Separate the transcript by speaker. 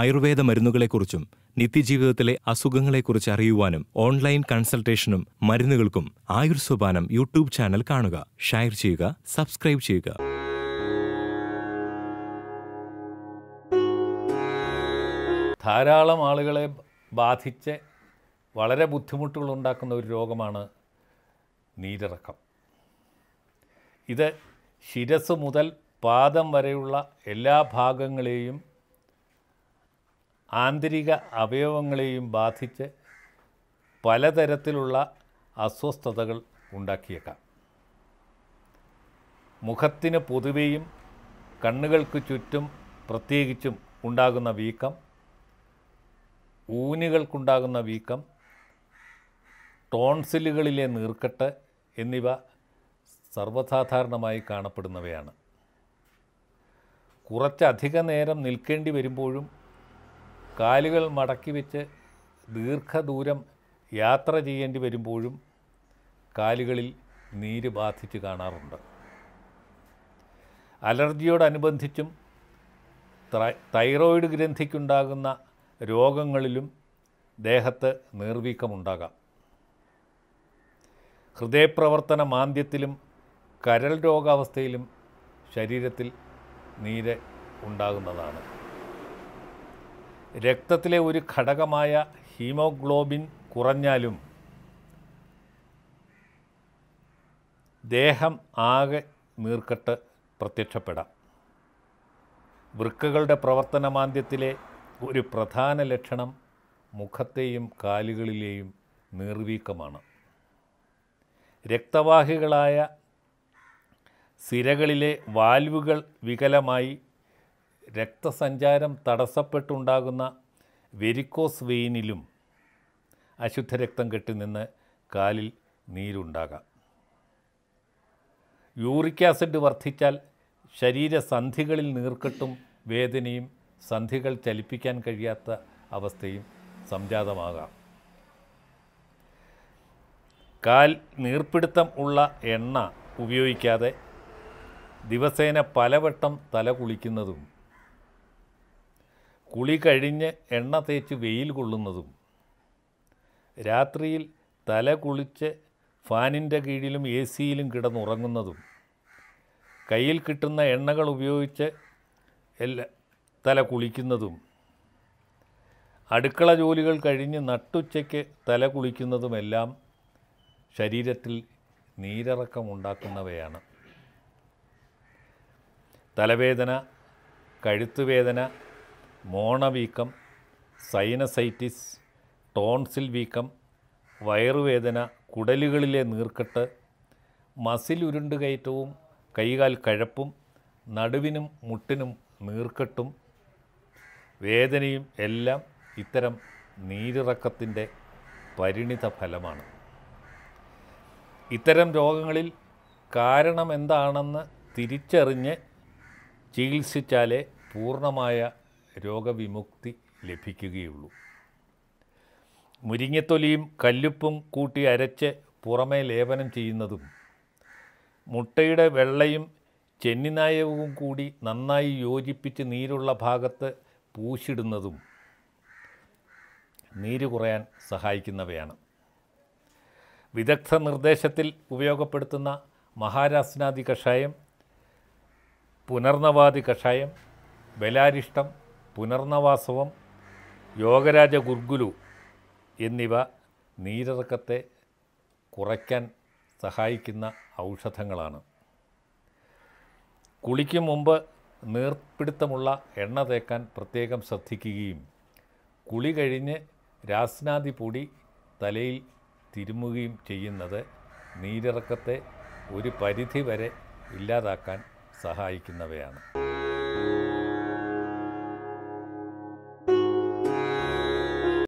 Speaker 1: ആയുർവേദ മരുന്നുകളെക്കുറിച്ചും നിത്യജീവിതത്തിലെ അസുഖങ്ങളെക്കുറിച്ച് അറിയുവാനും ഓൺലൈൻ കൺസൾട്ടേഷനും മരുന്നുകൾക്കും ആയുർ സോപാനം യൂട്യൂബ് ചാനൽ കാണുക ഷെയർ ചെയ്യുക സബ്സ്ക്രൈബ് ചെയ്യുക ധാരാളം ആളുകളെ ബാധിച്ച് വളരെ ബുദ്ധിമുട്ടുകൾ ഉണ്ടാക്കുന്ന ഒരു രോഗമാണ് നീരിറക്കം ഇത് ശിരസ് മുതൽ പാദം വരെയുള്ള എല്ലാ ഭാഗങ്ങളെയും ആന്തരിക അവയവങ്ങളെയും ബാധിച്ച് പലതരത്തിലുള്ള അസ്വസ്ഥതകൾ ഉണ്ടാക്കിയേക്കാം മുഖത്തിന് പൊതുവെയും കണ്ണുകൾക്ക് ചുറ്റും പ്രത്യേകിച്ചും ഉണ്ടാകുന്ന വീക്കം ഊനുകൾക്കുണ്ടാകുന്ന വീക്കം ടോൺസിലുകളിലെ നീർക്കെട്ട് എന്നിവ സർവസാധാരണമായി കാണപ്പെടുന്നവയാണ് കുറച്ചധിക നേരം നിൽക്കേണ്ടി വരുമ്പോഴും കാലുകൾ മടക്കി വെച്ച് ദീർഘദൂരം യാത്ര ചെയ്യേണ്ടി വരുമ്പോഴും കാലുകളിൽ നീര് ബാധിച്ച് കാണാറുണ്ട് അലർജിയോടനുബന്ധിച്ചും തൈറോയിഡ് ഗ്രന്ഥിക്കുണ്ടാകുന്ന രോഗങ്ങളിലും ദേഹത്ത് നീർവീക്കമുണ്ടാകാം ഹൃദയപ്രവർത്തന മാന്ദ്യത്തിലും കരൾ രോഗാവസ്ഥയിലും ശരീരത്തിൽ നീര് ഉണ്ടാകുന്നതാണ് രക്തത്തിലെ ഒരു ഘടകമായ ഹീമോഗ്ലോബിൻ കുറഞ്ഞാലും ദേഹം ആകെ നീർക്കെട്ട് പ്രത്യക്ഷപ്പെടാം വൃക്കകളുടെ പ്രവർത്തനമാന്ദ്യത്തിലെ ഒരു പ്രധാന ലക്ഷണം മുഖത്തെയും കാലുകളിലെയും നീർവീക്കമാണ് രക്തവാഹികളായ സിരകളിലെ വാൽവുകൾ വികലമായി രക്തസഞ്ചാരം തടസ്സപ്പെട്ടുണ്ടാകുന്ന വെരിക്കോസ് വെയിനിലും അശുദ്ധരക്തം കെട്ടിനിന്ന് കാലിൽ നീരുണ്ടാകാം യൂറിക് ആസിഡ് വർദ്ധിച്ചാൽ ശരീരസന്ധികളിൽ നീർക്കെട്ടും വേദനയും സന്ധികൾ ചലിപ്പിക്കാൻ കഴിയാത്ത അവസ്ഥയും സംജാതമാകാം കാൽ നീർപ്പിടുത്തം ഉള്ള എണ്ണ ഉപയോഗിക്കാതെ ദിവസേന പലവട്ടം തല കുളിക്കുന്നതും കുളി കഴിഞ്ഞ് എണ്ണ തേച്ച് വെയിൽ കൊള്ളുന്നതും രാത്രിയിൽ തല കുളിച്ച് ഫാനിൻ്റെ കീഴിലും എ സിയിലും കിടന്നുറങ്ങുന്നതും കയ്യിൽ കിട്ടുന്ന എണ്ണകൾ ഉപയോഗിച്ച് എല്ലാ തല കുളിക്കുന്നതും അടുക്കള ജോലികൾ കഴിഞ്ഞ് നട്ടുച്ചയ്ക്ക് തല കുളിക്കുന്നതുമെല്ലാം ശരീരത്തിൽ നീരിറക്കമുണ്ടാക്കുന്നവയാണ് തലവേദന കഴുത്തുവേദന മോണവീക്കം സൈനസൈറ്റിസ് ടോൺസിൽ വീക്കം വയറുവേദന കുടലുകളിലെ നീർക്കെട്ട് മസിൽ ഉരുണ്ടുകയറ്റവും കൈകാൽ കഴപ്പും നടുവിനും മുട്ടിനും നീർക്കെട്ടും വേദനയും എല്ലാം ഇത്തരം നീരിറക്കത്തിൻ്റെ പരിണിത ഫലമാണ് ഇത്തരം രോഗങ്ങളിൽ കാരണം എന്താണെന്ന് തിരിച്ചറിഞ്ഞ് ചികിത്സിച്ചാലേ പൂർണ്ണമായ രോഗവിമുക്തി ലഭിക്കുകയുള്ളൂ മുരിങ്ങത്തൊലിയും കല്ലുപ്പും കൂട്ടി അരച്ച് പുറമേ ലേപനം ചെയ്യുന്നതും മുട്ടയുടെ വെള്ളയും ചെന്നിനായവും കൂടി നന്നായി യോജിപ്പിച്ച് നീരുള്ള ഭാഗത്ത് പൂശിടുന്നതും നീര് കുറയാൻ സഹായിക്കുന്നവയാണ് വിദഗ്ധ നിർദ്ദേശത്തിൽ ഉപയോഗപ്പെടുത്തുന്ന മഹാരാസ്നാദി കഷായം പുനർനവാദി കഷായം ബലാരിഷ്ടം പുനർനവാസവം യോഗരാജ ഗുർഗുലു എന്നിവ നീരിറക്കത്തെ കുറയ്ക്കാൻ സഹായിക്കുന്ന ഔഷധങ്ങളാണ് കുളിക്കും മുമ്പ് നീർപ്പിടുത്തമുള്ള എണ്ണ തേക്കാൻ പ്രത്യേകം ശ്രദ്ധിക്കുകയും കുളി കഴിഞ്ഞ് രാസ്നാദി പൊടി തലയിൽ തിരുമുകയും ചെയ്യുന്നത് നീരിറക്കത്തെ ഒരു പരിധി വരെ ഇല്ലാതാക്കാൻ സഹായിക്കുന്നവയാണ്